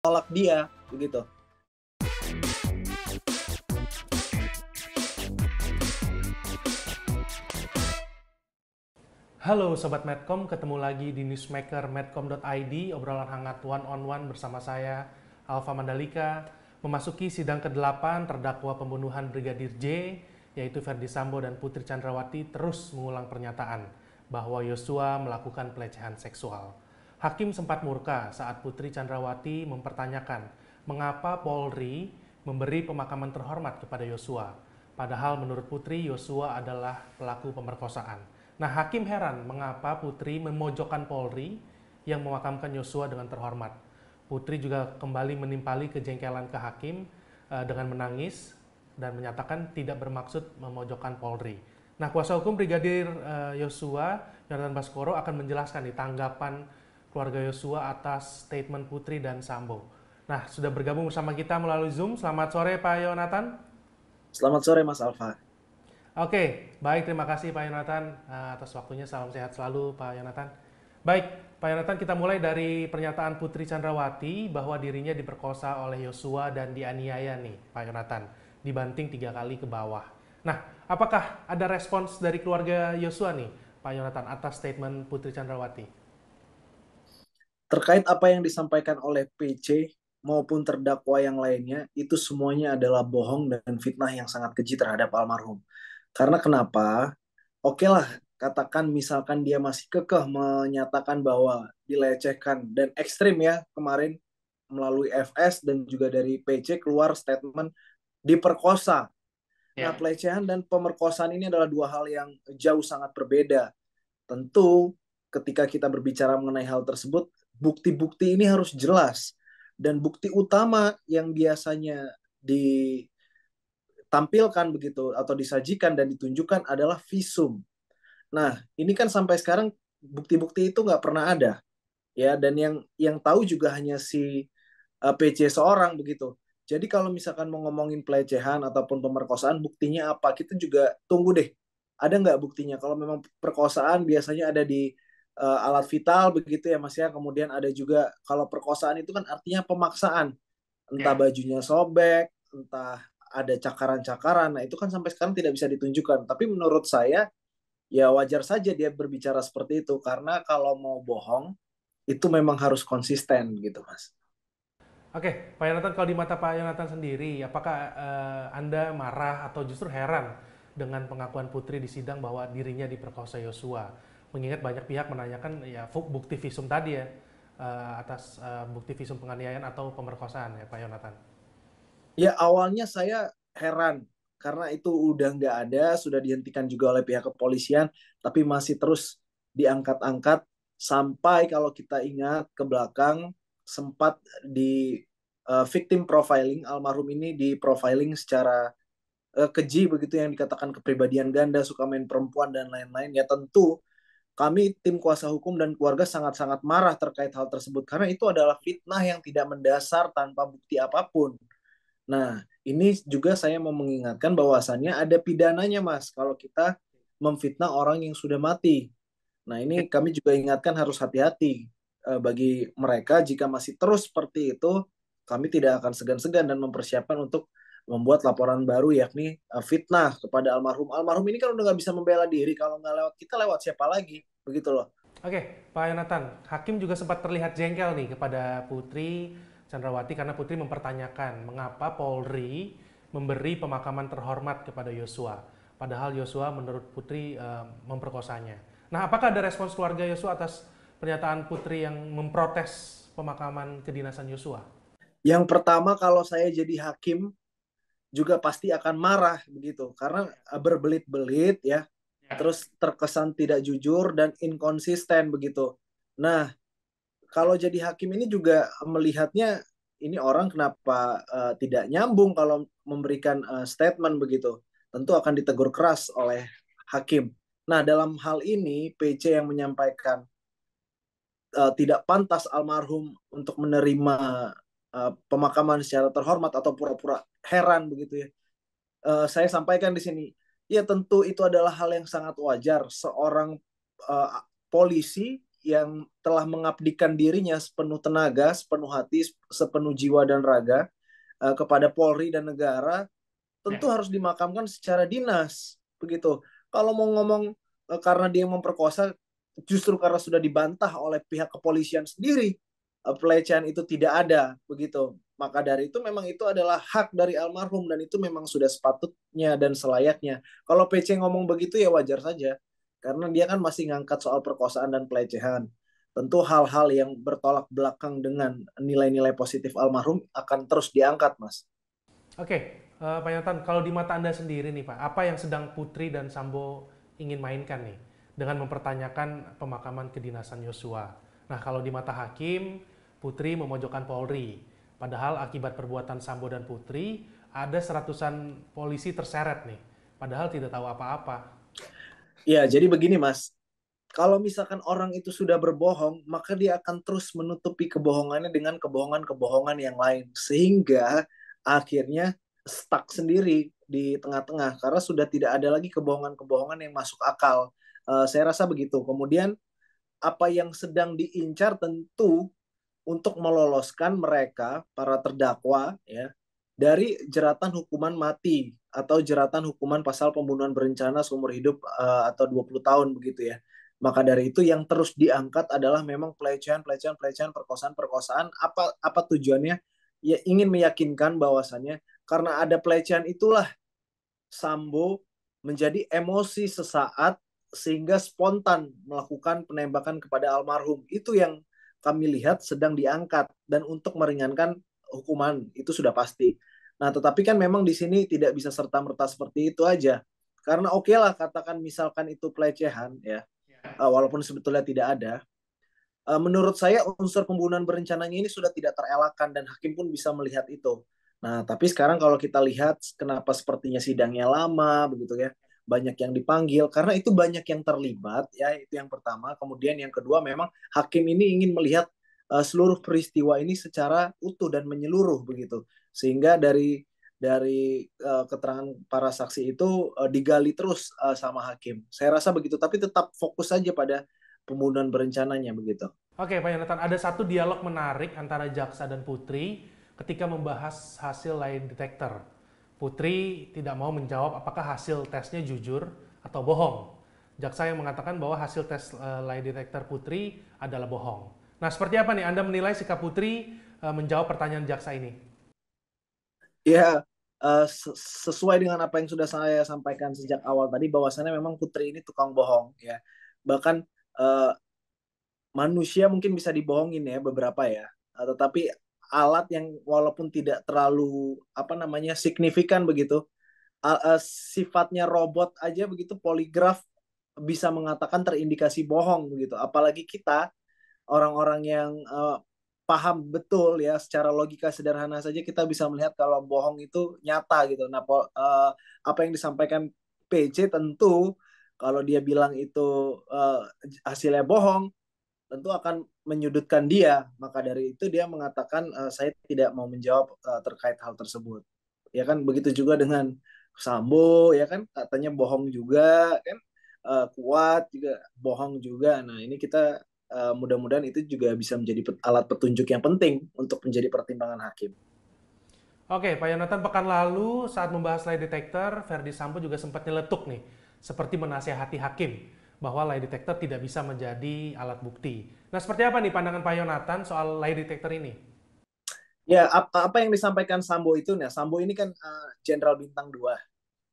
tolak dia begitu. Halo Sobat Medcom, ketemu lagi di newsmaker medcom.id, obrolan hangat one on one bersama saya, Alfa Mandalika. Memasuki sidang ke-8 terdakwa pembunuhan Brigadir J, yaitu Ferdi Sambo dan Putri Chandrawati terus mengulang pernyataan bahwa Yosua melakukan pelecehan seksual. Hakim sempat murka saat Putri Chandrawati mempertanyakan mengapa Polri memberi pemakaman terhormat kepada Yosua. Padahal menurut Putri, Yosua adalah pelaku pemerkosaan. Nah, Hakim heran mengapa Putri memojokkan Polri yang memakamkan Yosua dengan terhormat. Putri juga kembali menimpali kejengkelan ke Hakim eh, dengan menangis dan menyatakan tidak bermaksud memojokkan Polri. Nah, kuasa hukum Brigadir eh, Yosua, uh, Jonathan Baskoro akan menjelaskan di tanggapan keluarga Yosua atas statement Putri dan Sambo. Nah, sudah bergabung bersama kita melalui Zoom. Selamat sore Pak Yonatan. Selamat sore Mas Alfa. Oke, baik terima kasih Pak Yonatan eh, atas waktunya. Salam sehat selalu Pak Yonatan. Baik, Pak Yonatan kita mulai dari pernyataan Putri Chandrawati bahwa dirinya diperkosa oleh Yosua dan dianiaya nih Pak Yonatan. Dibanting tiga kali ke bawah. Nah, apakah ada respons dari keluarga Yosua nih Pak Yonatan atas statement Putri Chandrawati? Terkait apa yang disampaikan oleh PC maupun terdakwa yang lainnya, itu semuanya adalah bohong dan fitnah yang sangat keji terhadap almarhum. Karena kenapa? Oke lah, katakan misalkan dia masih kekeh menyatakan bahwa dilecehkan dan ekstrim ya kemarin melalui FS dan juga dari PC keluar statement diperkosa. Yeah. Nah, pelecehan dan pemerkosaan ini adalah dua hal yang jauh sangat berbeda. Tentu ketika kita berbicara mengenai hal tersebut, bukti-bukti ini harus jelas dan bukti utama yang biasanya ditampilkan begitu atau disajikan dan ditunjukkan adalah visum. Nah, ini kan sampai sekarang bukti-bukti itu nggak pernah ada, ya. Dan yang yang tahu juga hanya si uh, e, PC seorang begitu. Jadi kalau misalkan mau ngomongin pelecehan ataupun pemerkosaan, buktinya apa? Kita juga tunggu deh. Ada nggak buktinya? Kalau memang perkosaan biasanya ada di uh, alat vital begitu ya Mas ya. Kemudian ada juga kalau perkosaan itu kan artinya pemaksaan. Entah ya. bajunya sobek, entah ada cakaran-cakaran. Nah, itu kan sampai sekarang tidak bisa ditunjukkan. Tapi menurut saya ya wajar saja dia berbicara seperti itu karena kalau mau bohong itu memang harus konsisten gitu, Mas. Oke, Pak Yonatan kalau di mata Pak Yonatan sendiri apakah uh, Anda marah atau justru heran dengan pengakuan Putri di sidang bahwa dirinya diperkosa Yosua? mengingat banyak pihak menanyakan ya bukti visum tadi ya eh, atas eh, bukti visum penganiayaan atau pemerkosaan ya Pak Yonatan. Ya awalnya saya heran karena itu udah nggak ada sudah dihentikan juga oleh pihak kepolisian tapi masih terus diangkat-angkat sampai kalau kita ingat ke belakang sempat di uh, victim profiling almarhum ini di profiling secara uh, keji begitu yang dikatakan kepribadian ganda suka main perempuan dan lain-lain ya tentu kami tim kuasa hukum dan keluarga sangat-sangat marah terkait hal tersebut karena itu adalah fitnah yang tidak mendasar tanpa bukti apapun. Nah, ini juga saya mau mengingatkan bahwasannya ada pidananya, Mas, kalau kita memfitnah orang yang sudah mati. Nah, ini kami juga ingatkan harus hati-hati eh, bagi mereka jika masih terus seperti itu, kami tidak akan segan-segan dan mempersiapkan untuk membuat laporan baru yakni eh, fitnah kepada almarhum. Almarhum ini kan udah nggak bisa membela diri kalau nggak lewat kita lewat siapa lagi? begitu loh. Oke, Pak Yonatan, Hakim juga sempat terlihat jengkel nih kepada Putri Chandrawati karena Putri mempertanyakan mengapa Polri memberi pemakaman terhormat kepada Yosua, padahal Yosua menurut Putri eh, memperkosanya. Nah, apakah ada respons keluarga Yosua atas pernyataan Putri yang memprotes pemakaman kedinasan Yosua? Yang pertama kalau saya jadi hakim juga pasti akan marah begitu karena eh, berbelit-belit ya terus terkesan tidak jujur dan inkonsisten begitu. Nah, kalau jadi hakim ini juga melihatnya ini orang kenapa uh, tidak nyambung kalau memberikan uh, statement begitu. Tentu akan ditegur keras oleh hakim. Nah, dalam hal ini PC yang menyampaikan uh, tidak pantas almarhum untuk menerima uh, pemakaman secara terhormat atau pura-pura heran begitu ya. Uh, saya sampaikan di sini Ya tentu itu adalah hal yang sangat wajar seorang uh, polisi yang telah mengabdikan dirinya sepenuh tenaga, sepenuh hati, sepenuh jiwa dan raga uh, kepada Polri dan negara tentu ya. harus dimakamkan secara dinas begitu. Kalau mau ngomong uh, karena dia memperkosa justru karena sudah dibantah oleh pihak kepolisian sendiri uh, pelecehan itu tidak ada begitu. Maka dari itu memang itu adalah hak dari almarhum dan itu memang sudah sepatutnya dan selayaknya. Kalau PC ngomong begitu ya wajar saja karena dia kan masih ngangkat soal perkosaan dan pelecehan. Tentu hal-hal yang bertolak belakang dengan nilai-nilai positif almarhum akan terus diangkat, Mas. Oke, uh, Pak Yotan, kalau di mata Anda sendiri nih Pak, apa yang sedang Putri dan Sambo ingin mainkan nih dengan mempertanyakan pemakaman kedinasan Yosua? Nah, kalau di mata hakim, Putri memojokkan Polri Padahal akibat perbuatan Sambo dan Putri, ada seratusan polisi terseret nih. Padahal tidak tahu apa-apa. Ya, jadi begini Mas. Kalau misalkan orang itu sudah berbohong, maka dia akan terus menutupi kebohongannya dengan kebohongan-kebohongan yang lain. Sehingga akhirnya stuck sendiri di tengah-tengah karena sudah tidak ada lagi kebohongan-kebohongan yang masuk akal. Uh, saya rasa begitu. Kemudian apa yang sedang diincar tentu untuk meloloskan mereka para terdakwa ya dari jeratan hukuman mati atau jeratan hukuman pasal pembunuhan berencana seumur hidup uh, atau 20 tahun begitu ya. Maka dari itu yang terus diangkat adalah memang pelecehan, pelecehan, pelecehan, perkosaan, perkosaan. Apa apa tujuannya? Ya ingin meyakinkan bahwasannya karena ada pelecehan itulah Sambo menjadi emosi sesaat sehingga spontan melakukan penembakan kepada almarhum. Itu yang kami lihat sedang diangkat dan untuk meringankan hukuman itu sudah pasti. Nah, tetapi kan memang di sini tidak bisa serta merta seperti itu aja. Karena oke okay lah katakan misalkan itu pelecehan ya, uh, walaupun sebetulnya tidak ada. Uh, menurut saya unsur pembunuhan berencananya ini sudah tidak terelakkan dan hakim pun bisa melihat itu. Nah, tapi sekarang kalau kita lihat kenapa sepertinya sidangnya lama begitu ya banyak yang dipanggil karena itu banyak yang terlibat ya itu yang pertama kemudian yang kedua memang hakim ini ingin melihat uh, seluruh peristiwa ini secara utuh dan menyeluruh begitu sehingga dari dari uh, keterangan para saksi itu uh, digali terus uh, sama hakim saya rasa begitu tapi tetap fokus saja pada pembunuhan berencananya begitu oke pak Yonatan ada satu dialog menarik antara jaksa dan putri ketika membahas hasil lain detektor Putri tidak mau menjawab apakah hasil tesnya jujur atau bohong. Jaksa yang mengatakan bahwa hasil tes uh, lie detector Putri adalah bohong. Nah, seperti apa nih Anda menilai sikap Putri eh, menjawab pertanyaan jaksa ini? Ya, eh, sesuai dengan apa yang sudah saya sampaikan sejak awal tadi bahwasannya memang Putri ini tukang bohong ya. Bahkan manusia mungkin bisa dibohongin ya beberapa ya. tetapi alat yang walaupun tidak terlalu apa namanya signifikan begitu uh, uh, sifatnya robot aja begitu poligraf bisa mengatakan terindikasi bohong begitu apalagi kita orang-orang yang uh, paham betul ya secara logika sederhana saja kita bisa melihat kalau bohong itu nyata gitu nah uh, apa yang disampaikan PC tentu kalau dia bilang itu uh, hasilnya bohong tentu akan menyudutkan dia. Maka dari itu dia mengatakan uh, saya tidak mau menjawab uh, terkait hal tersebut. Ya kan begitu juga dengan Sambo ya kan katanya bohong juga kan uh, kuat juga bohong juga. Nah, ini kita uh, mudah-mudahan itu juga bisa menjadi pet alat petunjuk yang penting untuk menjadi pertimbangan hakim. Oke, Pak Yonatan pekan lalu saat membahas lie detector, Verdi Sambo juga sempat nyeletuk nih, seperti menasehati hakim bahwa lie detector tidak bisa menjadi alat bukti. Nah, seperti apa nih pandangan Pak Yonatan soal lie detector ini? Ya, apa, yang disampaikan Sambo itu, nah Sambo ini kan eh, jenderal uh, bintang dua.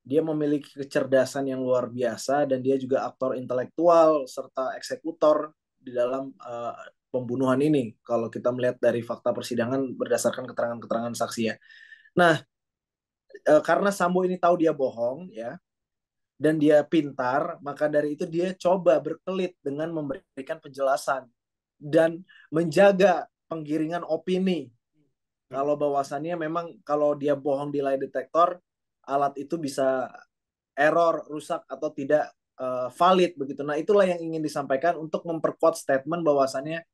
Dia memiliki kecerdasan yang luar biasa dan dia juga aktor intelektual serta eksekutor di dalam uh, pembunuhan ini. Kalau kita melihat dari fakta persidangan berdasarkan keterangan-keterangan saksi ya. Nah, eh, karena Sambo ini tahu dia bohong ya dan dia pintar, maka dari itu dia coba berkelit dengan memberikan penjelasan dan menjaga penggiringan opini. Kalau bahwasannya memang kalau dia bohong di lie detector, alat itu bisa error, rusak atau tidak uh, valid begitu. Nah, itulah yang ingin disampaikan untuk memperkuat statement bahwasannya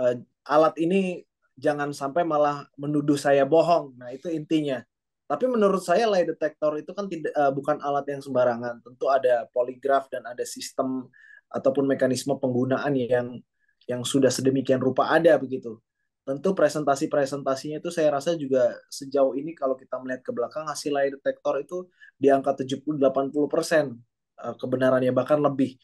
uh, alat ini jangan sampai malah menuduh saya bohong. Nah, itu intinya. Tapi menurut saya lay detector itu kan tidak uh, bukan alat yang sembarangan. Tentu ada poligraf dan ada sistem ataupun mekanisme penggunaan yang yang sudah sedemikian rupa ada begitu. Tentu presentasi-presentasinya itu saya rasa juga sejauh ini kalau kita melihat ke belakang hasil lay detector itu di angka 70-80% eh, kebenarannya bahkan lebih.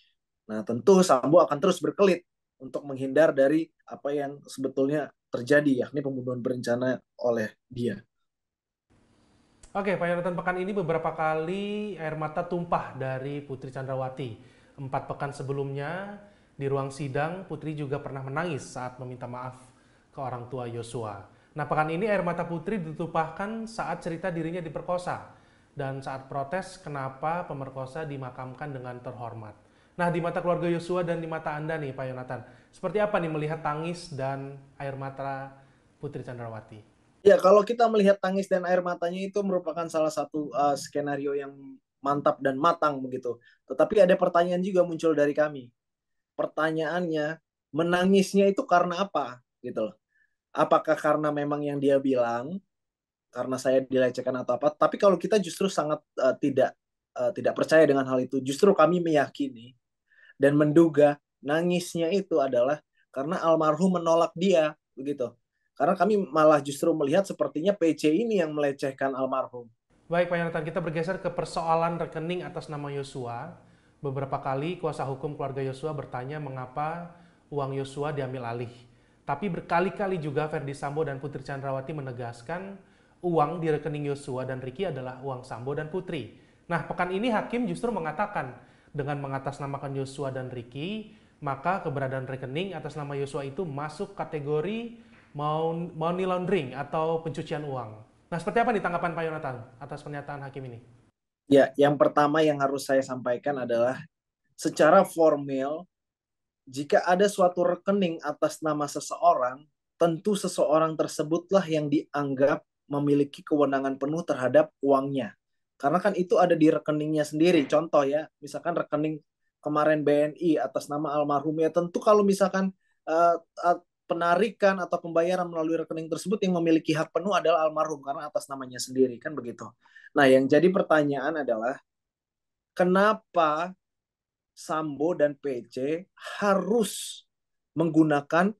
Nah, tentu Sambo akan terus berkelit untuk menghindar dari apa yang sebetulnya terjadi yakni pembunuhan berencana oleh dia. Oke, Pak Yonatan pekan ini beberapa kali air mata tumpah dari Putri Chandrawati. Empat pekan sebelumnya di ruang sidang Putri juga pernah menangis saat meminta maaf ke orang tua Yosua. Nah pekan ini air mata Putri ditumpahkan saat cerita dirinya diperkosa dan saat protes kenapa pemerkosa dimakamkan dengan terhormat. Nah di mata keluarga Yosua dan di mata Anda nih Pak Yonatan, seperti apa nih melihat tangis dan air mata Putri Chandrawati? Ya, kalau kita melihat tangis dan air matanya itu merupakan salah satu uh, skenario yang mantap dan matang begitu. Tetapi ada pertanyaan juga muncul dari kami. Pertanyaannya, menangisnya itu karena apa gitu loh. Apakah karena memang yang dia bilang karena saya dilecehkan atau apa? Tapi kalau kita justru sangat uh, tidak uh, tidak percaya dengan hal itu, justru kami meyakini dan menduga nangisnya itu adalah karena almarhum menolak dia begitu karena kami malah justru melihat sepertinya PC ini yang melecehkan almarhum. Baik Pak Yonatan, kita bergeser ke persoalan rekening atas nama Yosua. Beberapa kali kuasa hukum keluarga Yosua bertanya mengapa uang Yosua diambil alih. Tapi berkali-kali juga Ferdi Sambo dan Putri Chandrawati menegaskan uang di rekening Yosua dan Riki adalah uang Sambo dan Putri. Nah, pekan ini hakim justru mengatakan dengan mengatasnamakan Yosua dan Riki, maka keberadaan rekening atas nama Yosua itu masuk kategori money laundering atau pencucian uang. Nah, seperti apa nih tanggapan Pak Yonatan atas pernyataan hakim ini? Ya, yang pertama yang harus saya sampaikan adalah secara formal jika ada suatu rekening atas nama seseorang, tentu seseorang tersebutlah yang dianggap memiliki kewenangan penuh terhadap uangnya. Karena kan itu ada di rekeningnya sendiri. Contoh ya, misalkan rekening kemarin BNI atas nama almarhum ya tentu kalau misalkan uh, penarikan atau pembayaran melalui rekening tersebut yang memiliki hak penuh adalah almarhum karena atas namanya sendiri kan begitu. Nah, yang jadi pertanyaan adalah kenapa Sambo dan PC harus menggunakan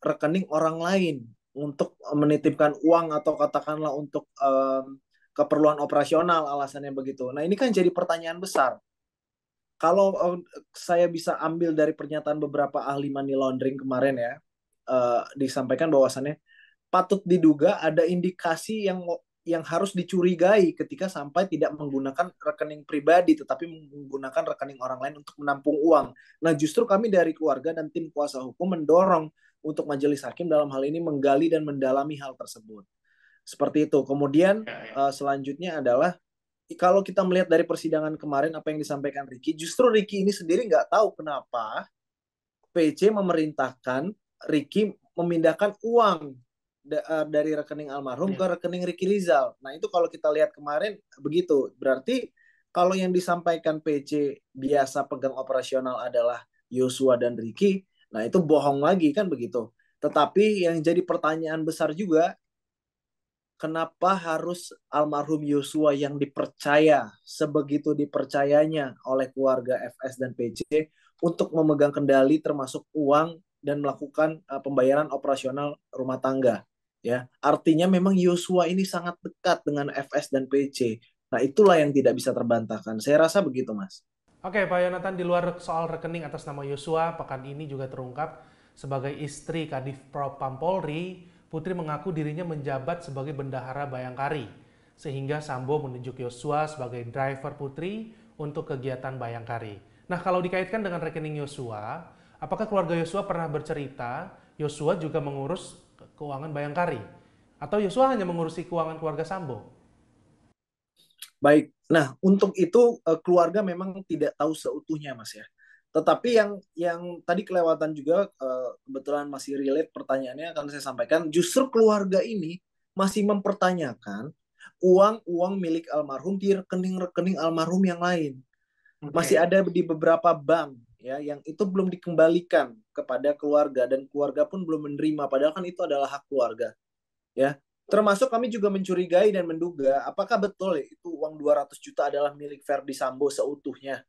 rekening orang lain untuk eh, menitipkan uang atau katakanlah untuk um, keperluan operasional alasannya begitu. Nah, ini kan jadi pertanyaan besar kalau eh, saya bisa ambil dari pernyataan beberapa ahli money laundering kemarin ya, Eh, disampaikan bahwasannya patut diduga ada indikasi yang yang harus dicurigai ketika sampai tidak menggunakan rekening pribadi tetapi menggunakan rekening orang lain untuk menampung uang. Nah, justru kami dari keluarga dan tim kuasa hukum mendorong untuk majelis hakim dalam hal ini menggali dan mendalami hal tersebut. Seperti itu. Kemudian uh, selanjutnya adalah kalau kita melihat dari persidangan kemarin apa yang disampaikan Ricky, justru Ricky ini sendiri nggak tahu kenapa PC memerintahkan Ricky memindahkan uang eh, dari rekening almarhum iya. ke rekening Ricky Rizal. Nah itu kalau kita lihat kemarin begitu. Berarti kalau yang disampaikan PC biasa pegang operasional adalah Yosua dan Ricky, nah itu bohong lagi kan begitu. Tetapi yang jadi pertanyaan besar juga, kenapa harus almarhum Yosua yang dipercaya sebegitu dipercayanya oleh keluarga FS dan PC untuk memegang kendali termasuk uang dan melakukan uh, pembayaran operasional rumah tangga ya artinya memang Yosua ini sangat dekat dengan FS dan PC nah itulah yang tidak bisa terbantahkan saya rasa begitu mas oke Pak Yonatan di luar soal rekening atas nama Yosua pekan ini juga terungkap sebagai istri Kadif Propam Polri Putri mengaku dirinya menjabat sebagai bendahara Bayangkari sehingga Sambo menunjuk Yosua sebagai driver Putri untuk kegiatan Bayangkari. Nah, kalau dikaitkan dengan rekening Yosua, Apakah keluarga Yosua pernah bercerita Yosua juga mengurus keuangan Bayangkari? Atau Yosua hanya mengurusi keuangan keluarga Sambo? Baik, nah untuk itu eh, keluarga memang tidak tahu seutuhnya Mas ya. Tetapi yang yang tadi kelewatan juga eh, kebetulan masih relate pertanyaannya akan saya sampaikan. Justru keluarga ini masih mempertanyakan uang-uang milik almarhum di rekening-rekening almarhum yang lain. Okay. Masih ada di beberapa bank ya yang itu belum dikembalikan kepada keluarga dan keluarga pun belum menerima padahal kan itu adalah hak keluarga ya termasuk kami juga mencurigai dan menduga apakah betul ya, itu uang 200 juta adalah milik Verdi Sambo seutuhnya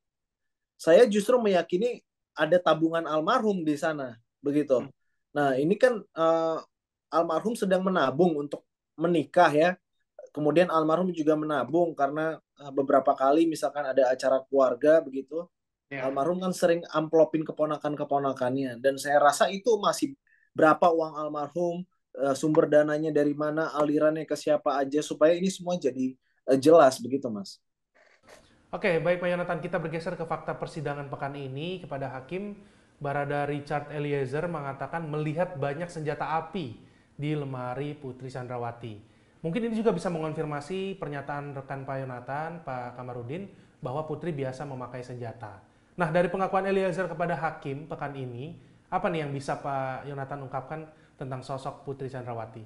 saya justru meyakini ada tabungan almarhum di sana begitu hmm. nah ini kan uh, almarhum sedang menabung untuk menikah ya kemudian almarhum juga menabung karena eh, beberapa kali misalkan ada acara keluarga begitu Yeah. Almarhum kan sering amplopin keponakan-keponakannya dan saya rasa itu masih berapa uang almarhum, eh, sumber dananya dari mana, alirannya ke siapa aja supaya ini semua jadi eh, jelas begitu, Mas. Oke, okay, baik Pak Yonatan, kita bergeser ke fakta persidangan pekan ini kepada hakim Barada Richard Eliezer mengatakan melihat banyak senjata api di lemari Putri Sandrawati. Mungkin ini juga bisa mengonfirmasi pernyataan rekan Pak Yonatan, Pak Kamarudin, bahwa Putri biasa memakai senjata. Nah, dari pengakuan Eliezer kepada hakim pekan ini, apa nih yang bisa Pak Yonatan ungkapkan tentang sosok Putri Chandrawati?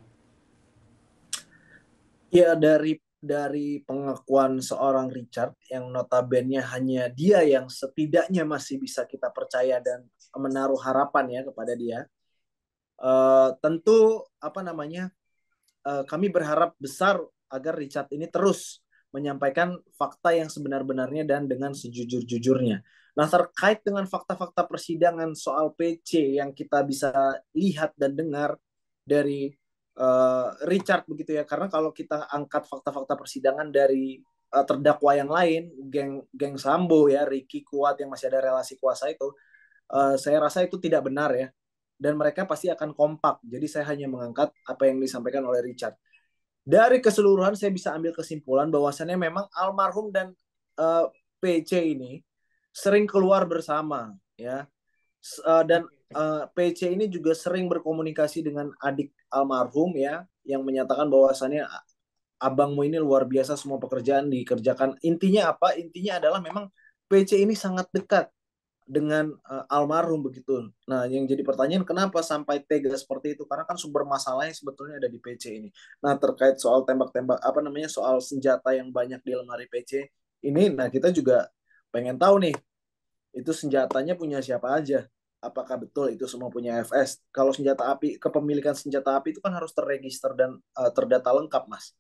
Ya, dari dari pengakuan seorang Richard yang notabene hanya dia yang setidaknya masih bisa kita percaya dan menaruh harapan ya kepada dia. Uh, tentu apa namanya uh, kami berharap besar agar Richard ini terus menyampaikan fakta yang sebenar-benarnya dan dengan sejujur-jujurnya. Nah, terkait dengan fakta-fakta persidangan soal PC yang kita bisa lihat dan dengar dari uh, Richard begitu ya, karena kalau kita angkat fakta-fakta persidangan dari uh, terdakwa yang lain, geng geng Sambo ya, Ricky Kuat yang masih ada relasi kuasa itu, uh, saya rasa itu tidak benar ya, dan mereka pasti akan kompak. Jadi saya hanya mengangkat apa yang disampaikan oleh Richard. Dari keseluruhan saya bisa ambil kesimpulan bahwasannya memang almarhum dan uh, PC ini sering keluar bersama ya e, dan e, PC ini juga sering berkomunikasi dengan adik almarhum ya yang menyatakan bahwasannya abangmu ini luar biasa semua pekerjaan dikerjakan intinya apa intinya adalah memang PC ini sangat dekat dengan uh, almarhum begitu nah yang jadi pertanyaan kenapa sampai tega seperti itu karena kan sumber masalahnya sebetulnya ada di PC ini nah terkait soal tembak-tembak apa namanya soal senjata yang banyak di lemari PC ini nah kita juga pengen tahu nih itu senjatanya punya siapa aja apakah betul itu semua punya FS kalau senjata api kepemilikan senjata api itu kan harus terregister dan uh, terdata lengkap mas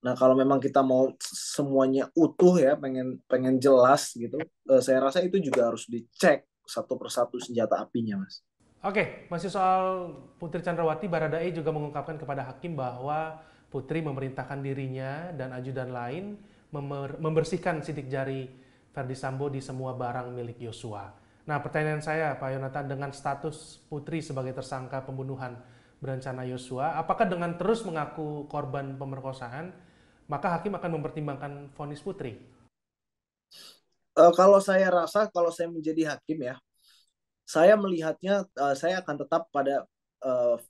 nah kalau memang kita mau semuanya utuh ya pengen pengen jelas gitu uh, saya rasa itu juga harus dicek satu persatu senjata apinya mas Oke, masih soal Putri Chandrawati, Baradae juga mengungkapkan kepada hakim bahwa Putri memerintahkan dirinya dan ajudan lain membersihkan sidik jari Verdi Sambo di semua barang milik Yosua. Nah, pertanyaan saya Pak Yonatan dengan status putri sebagai tersangka pembunuhan berencana Yosua, apakah dengan terus mengaku korban pemerkosaan, maka hakim akan mempertimbangkan vonis putri? Uh, kalau saya rasa, kalau saya menjadi hakim ya, saya melihatnya uh, saya akan tetap pada uh,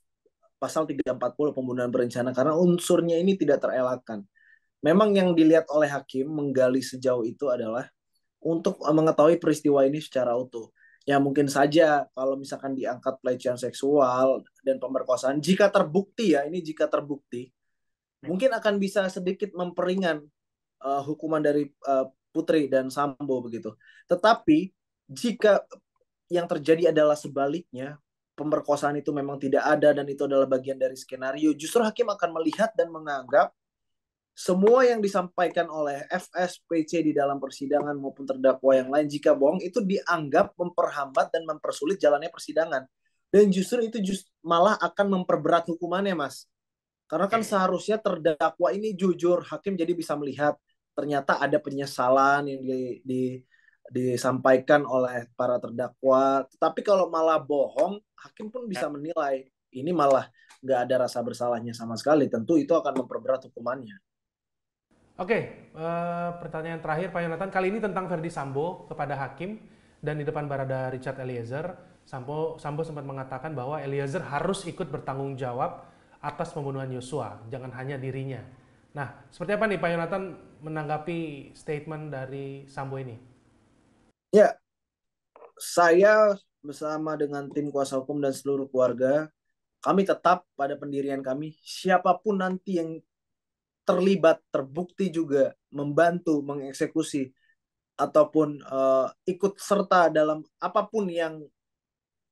pasal 340 pembunuhan berencana karena unsurnya ini tidak terelakkan. Memang yang dilihat oleh hakim menggali sejauh itu adalah untuk eh, mengetahui peristiwa ini secara utuh. Ya mungkin saja kalau misalkan diangkat pelecehan seksual dan pemerkosaan, jika terbukti ya, ini jika terbukti, mungkin akan bisa sedikit memperingan uh, hukuman dari uh, Putri dan Sambo begitu. Tetapi jika yang terjadi adalah sebaliknya, pemerkosaan itu memang tidak ada dan itu adalah bagian dari skenario, justru hakim akan melihat dan menganggap semua yang disampaikan oleh FSPC di dalam persidangan maupun terdakwa yang lain jika bohong itu dianggap memperhambat dan mempersulit jalannya persidangan. Dan justru itu just malah akan memperberat hukumannya, Mas. Karena kan seharusnya terdakwa ini jujur, hakim jadi bisa melihat ternyata ada penyesalan yang di, di disampaikan oleh para terdakwa. Tapi kalau malah bohong, hakim pun bisa ya. menilai ini malah nggak ada rasa bersalahnya sama sekali. Tentu itu akan memperberat hukumannya. Oke, uh, pertanyaan terakhir Pak Yonatan. Kali ini tentang Verdi Sambo kepada hakim dan di depan Barada Richard Eliezer. Sambo, Sambo sempat mengatakan bahwa Eliezer harus ikut bertanggung jawab atas pembunuhan Yosua, jangan hanya dirinya. Nah, seperti apa nih Pak Yonatan menanggapi statement dari Sambo ini? Ya, saya bersama dengan tim kuasa hukum dan seluruh keluarga, kami tetap pada pendirian kami, siapapun nanti yang terlibat, terbukti juga membantu mengeksekusi ataupun uh, ikut serta dalam apapun yang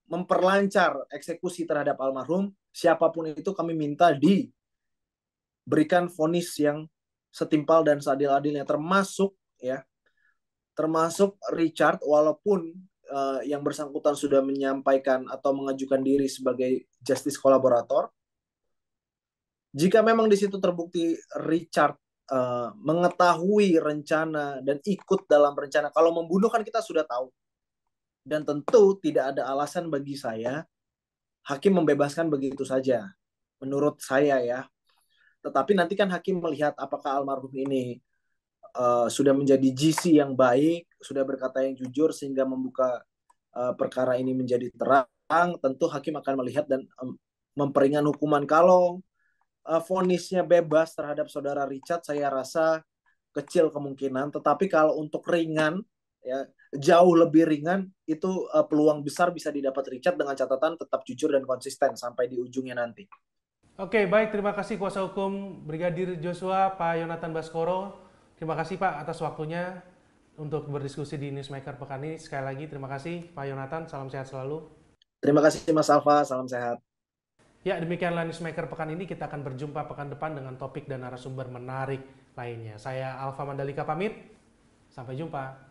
memperlancar eksekusi terhadap almarhum, siapapun itu kami minta diberikan vonis yang setimpal dan seadil-adilnya termasuk ya termasuk Richard walaupun uh, yang bersangkutan sudah menyampaikan atau mengajukan diri sebagai justice kolaborator jika memang di situ terbukti Richard uh, mengetahui rencana dan ikut dalam rencana, kalau membunuh kan kita sudah tahu. Dan tentu tidak ada alasan bagi saya hakim membebaskan begitu saja. Menurut saya ya. Tetapi nanti kan hakim melihat apakah almarhum ini uh, sudah menjadi GC yang baik, sudah berkata yang jujur sehingga membuka uh, perkara ini menjadi terang, tentu hakim akan melihat dan um, memperingan hukuman kalau Eh, fonisnya bebas terhadap saudara Richard saya rasa kecil kemungkinan tetapi kalau untuk ringan ya jauh lebih ringan itu uh, peluang besar bisa didapat Richard dengan catatan tetap jujur dan konsisten sampai di ujungnya nanti. Oke, baik terima kasih kuasa hukum Brigadir Joshua Pak Yonatan Baskoro. Terima kasih Pak atas waktunya untuk berdiskusi di Newsmaker pekan ini. Sekali lagi terima kasih Pak Yonatan, salam sehat selalu. Terima kasih Mas Alfa, salam sehat. Ya, demikianlah Newsmaker pekan ini. Kita akan berjumpa pekan depan dengan topik dan narasumber menarik lainnya. Saya Alfa Mandalika pamit. Sampai jumpa.